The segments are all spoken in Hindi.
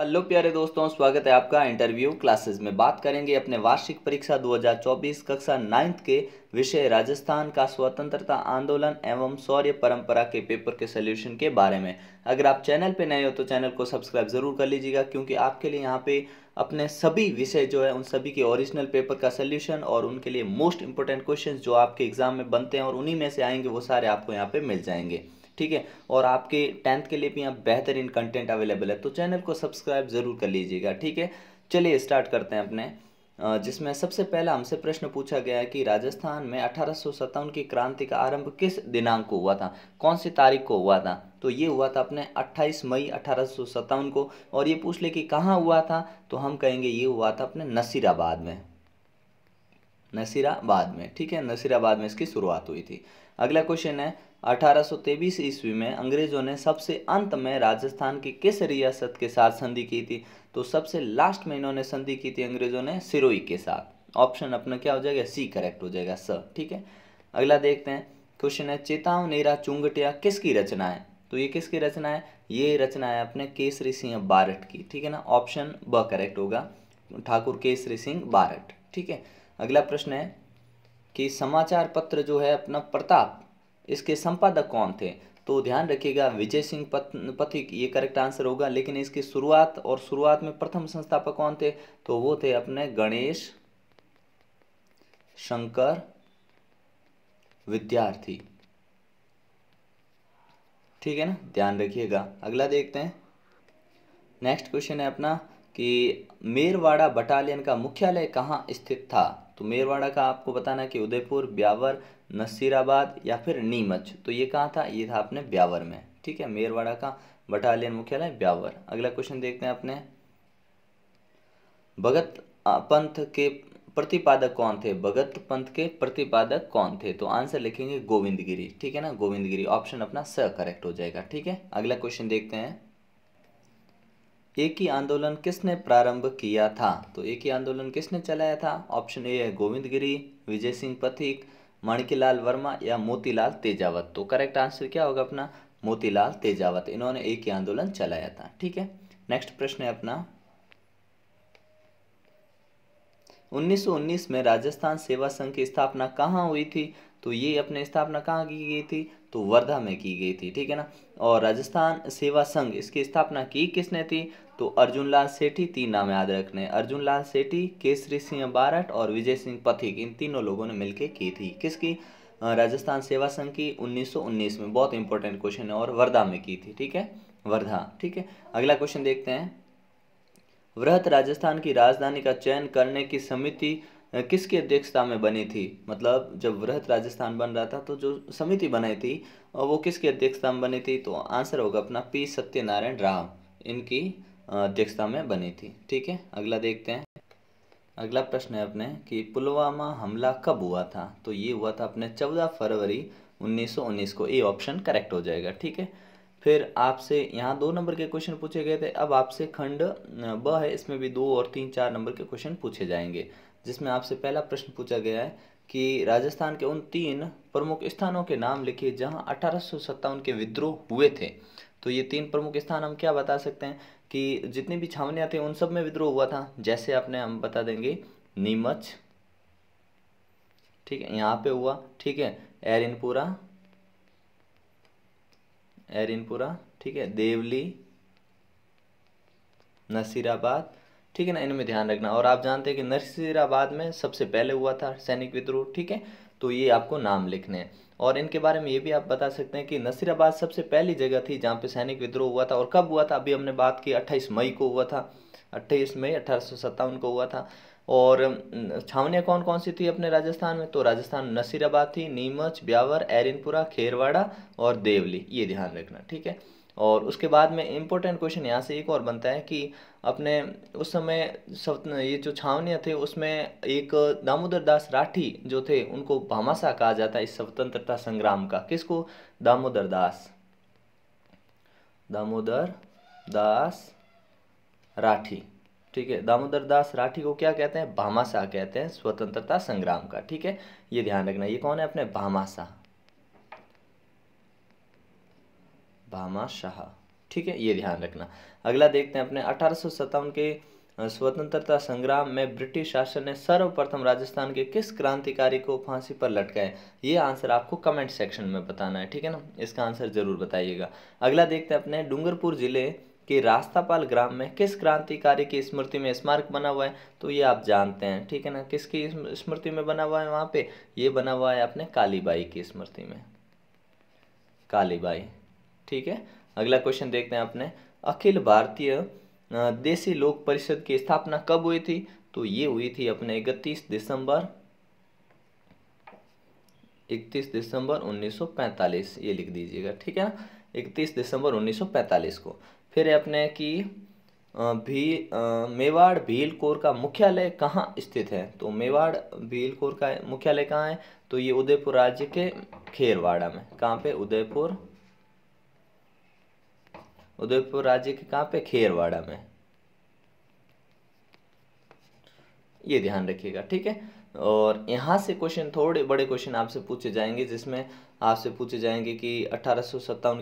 हेलो प्यारे दोस्तों स्वागत है आपका इंटरव्यू क्लासेस में बात करेंगे अपने वार्षिक परीक्षा 2024 कक्षा नाइन्थ के विषय राजस्थान का स्वतंत्रता आंदोलन एवं शौर्य परंपरा के पेपर के सोल्यूशन के बारे में अगर आप चैनल पे नए हो तो चैनल को सब्सक्राइब ज़रूर कर लीजिएगा क्योंकि आपके लिए यहाँ पे अपने सभी विषय जो है उन सभी के ओरिजिनल पेपर का सोल्यूशन और उनके लिए मोस्ट इंपॉर्टेंट क्वेश्चन जो आपके एग्जाम में बनते हैं और उन्हीं में से आएंगे वो सारे आपको यहाँ पर मिल जाएंगे ठीक है और आपके टेंथ के लिए भी यहाँ बेहतरीन कंटेंट अवेलेबल है तो चैनल को सब्सक्राइब ज़रूर कर लीजिएगा ठीक है चलिए स्टार्ट करते हैं अपने जिसमें सबसे पहला हमसे प्रश्न पूछा गया है कि राजस्थान में अठारह की क्रांति का आरंभ किस दिनांक को हुआ था कौन सी तारीख को हुआ था तो ये हुआ था अपने 28 मई अठारह को और ये पूछ ले कि कहाँ हुआ था तो हम कहेंगे ये हुआ था अपने नसीराबाद में नसीराबाद में ठीक है नसीराबाद में इसकी शुरुआत हुई थी अगला क्वेश्चन है अठारह ईस्वी में अंग्रेजों ने सबसे अंत में राजस्थान की किस रियासत के साथ संधि की थी तो सबसे लास्ट में इन्होंने संधि की थी अंग्रेजों ने सिरोई के साथ ऑप्शन अपना क्या हो जाएगा सी करेक्ट हो जाएगा स ठीक है अगला देखते हैं क्वेश्चन है चेताव नेरा चुंगटिया किसकी रचना है तो ये किसकी रचना है ये रचना है अपने केसरी सिंह बारट की ठीक है ना ऑप्शन ब करेक्ट होगा ठाकुर केसरी सिंह बारट ठीक है अगला प्रश्न है कि समाचार पत्र जो है अपना प्रताप इसके संपादक कौन थे तो ध्यान रखिएगा विजय सिंह पथिक ये करेक्ट आंसर होगा लेकिन इसकी शुरुआत और शुरुआत में प्रथम संस्थापक कौन थे तो वो थे अपने गणेश शंकर विद्यार्थी ठीक है ना ध्यान रखिएगा अगला देखते हैं नेक्स्ट क्वेश्चन है अपना कि मेरवाड़ा बटालियन का मुख्यालय कहाँ स्थित था तो मेरवाड़ा का आपको बताना कि उदयपुर ब्यावर नसीराबाद या फिर नीमच तो ये कहाँ था ये था आपने ब्यावर में ठीक है मेरवाड़ा का बटालियन मुख्यालय ब्यावर अगला क्वेश्चन देखते हैं अपने भगत पंथ के प्रतिपादक कौन थे भगत पंथ के प्रतिपादक कौन थे तो आंसर लिखेंगे गोविंदगिरी ठीक है ना गोविंदगिरी ऑप्शन अपना स करेक्ट हो जाएगा ठीक है अगला क्वेश्चन देखते हैं एक ही आंदोलन किसने प्रारंभ किया था तो ही आंदोलन किसने चलाया था ऑप्शन ए है गोविंद गिरी विजय सिंह पथिक मणिकीलाल वर्मा या मोतीलाल तेजावत तो करेक्ट आंसर क्या होगा अपना मोतीलाल तेजावत इन्होंने ही आंदोलन चलाया था ठीक है नेक्स्ट प्रश्न है अपना 1919 में राजस्थान सेवा संघ की स्थापना कहाँ हुई थी तो ये अपने स्थापना कहाँ की गई थी तो वर्धा में की गई थी ठीक है ना और राजस्थान सेवा संघ इसकी स्थापना की किसने थी तो अर्जुन लाल सेठी तीन नाम याद रखने अर्जुन लाल सेठी केसरी सिंह बारट और विजय सिंह पथिक इन तीनों लोगों ने मिलकर की थी किसकी राजस्थान सेवा संघ की 1919 में बहुत इंपॉर्टेंट क्वेश्चन है और वर्धा में की थी ठीक है वर्धा ठीक है अगला क्वेश्चन देखते हैं वृहत राजस्थान की राजधानी का चयन करने की समिति किसकी अध्यक्षता में बनी थी मतलब जब वृहत राजस्थान बन रहा था तो जो समिति बनाई थी वो किसकी अध्यक्षता में बनी थी तो आंसर होगा अपना पी सत्यनारायण राव इनकी अध्यक्षता में बनी थी ठीक है अगला देखते हैं अगला प्रश्न है अपने कि पुलवामा हमला कब हुआ था तो ये हुआ था अपने चौदह फरवरी 1919 को ए ऑप्शन करेक्ट हो जाएगा ठीक है फिर आपसे यहाँ दो नंबर के क्वेश्चन पूछे गए थे अब आपसे खंड ब है इसमें भी दो और तीन चार नंबर के क्वेश्चन पूछे जाएंगे जिसमें आपसे पहला प्रश्न पूछा गया है कि राजस्थान के उन तीन प्रमुख स्थानों के नाम लिखिए जहां अठारह के विद्रोह हुए थे तो ये तीन प्रमुख स्थान हम क्या बता सकते हैं कि जितनी भी छावनियां थी उन सब में विद्रोह हुआ था जैसे आपने हम बता देंगे नीमच ठीक है यहाँ पे हुआ ठीक है एरिनपुरा एरिनपुरा ठीक है देवली नसीराबाद ठीक है ना इनमें ध्यान रखना और आप जानते हैं कि नरसिराबाद में सबसे पहले हुआ था सैनिक विद्रोह ठीक है तो ये आपको नाम लिखने हैं और इनके बारे में ये भी आप बता सकते हैं कि नसीराबाद सबसे पहली जगह थी जहाँ पे सैनिक विद्रोह हुआ था और कब हुआ था अभी हमने बात की 28 मई को हुआ था 28 मई अठारह को हुआ था और छावनियाँ कौन कौन सी थी अपने राजस्थान में तो राजस्थान नसीराबाद थी नीमच ब्यावर एरिनपुरा खेरवाड़ा और देवली ये ध्यान रखना ठीक है और उसके बाद में इम्पोर्टेंट क्वेश्चन यहाँ से एक और बनता है कि अपने उस समय सब ये जो छावनियाँ थे उसमें एक दामोदर दास राठी जो थे उनको भामाशाह कहा जाता है इस स्वतंत्रता संग्राम का किसको दामोदर दास दामोदर दास राठी ठीक है दामोदर दास राठी को क्या कहते हैं भामाशाह कहते हैं स्वतंत्रता संग्राम का ठीक है ये ध्यान रखना ये कौन है अपने भामाशाह भामा शाह ठीक है ये ध्यान रखना अगला देखते हैं अपने अठारह के स्वतंत्रता संग्राम में ब्रिटिश शासन ने सर्वप्रथम राजस्थान के किस क्रांतिकारी को फांसी पर लटकाए ये आंसर आपको कमेंट सेक्शन में बताना है ठीक है ना इसका आंसर जरूर बताइएगा अगला देखते हैं अपने डूंगरपुर जिले के रास्तापाल ग्राम में किस क्रांतिकारी की स्मृति में स्मारक बना हुआ है तो ये आप जानते हैं ठीक है ना किसकी स्मृति में बना हुआ है वहाँ पे ये बना हुआ है अपने कालीबाई की स्मृति में कालीबाई ठीक है अगला क्वेश्चन देखते हैं अपने अखिल भारतीय देसी लोक परिषद की स्थापना कब हुई थी तो ये हुई थी अपने इकतीस दिसंबर इकतीस दिसंबर 1945 ये लिख दीजिएगा ठीक है इकतीस दिसंबर 1945 को फिर अपने की भी मेवाड़ भील कोर का मुख्यालय कहाँ स्थित है तो मेवाड़ भील कोर का मुख्यालय कहाँ है तो ये उदयपुर राज्य के खेरवाड़ा में कहाँ पे उदयपुर उदयपुर राज्य के कहाँ पे खेरवाड़ा में ये ध्यान रखिएगा ठीक है और यहाँ से क्वेश्चन थोड़े बड़े क्वेश्चन आपसे पूछे जाएंगे जिसमें आपसे पूछे जाएंगे कि अठारह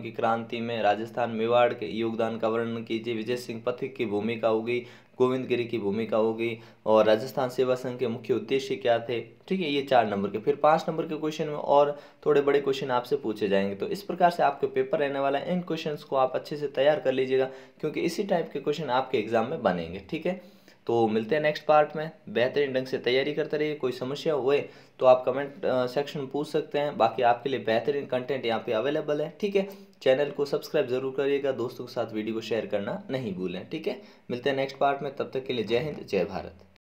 की क्रांति में राजस्थान मेवाड़ के योगदान का वर्णन कीजिए विजय सिंह पथिक की भूमिका होगी गोविंदगिरी की भूमिका होगी और राजस्थान सेवा संघ के मुख्य उद्देश्य क्या थे ठीक है ये चार नंबर के फिर पाँच नंबर के क्वेश्चन में और थोड़े बड़े क्वेश्चन आपसे पूछे जाएंगे तो इस प्रकार से आपके पेपर रहने वाला है इन क्वेश्चन को आप अच्छे से तैयार कर लीजिएगा क्योंकि इसी टाइप के क्वेश्चन आपके एग्जाम में बनेंगे ठीक है तो मिलते हैं नेक्स्ट पार्ट में बेहतरीन ढंग से तैयारी करते रहिए कोई समस्या हुए तो आप कमेंट सेक्शन में पूछ सकते हैं बाकी आपके लिए बेहतरीन कंटेंट यहाँ पे अवेलेबल है ठीक है चैनल को सब्सक्राइब जरूर करिएगा दोस्तों के साथ वीडियो को शेयर करना नहीं भूलें ठीक है मिलते हैं नेक्स्ट पार्ट में तब तक के लिए जय हिंद जय भारत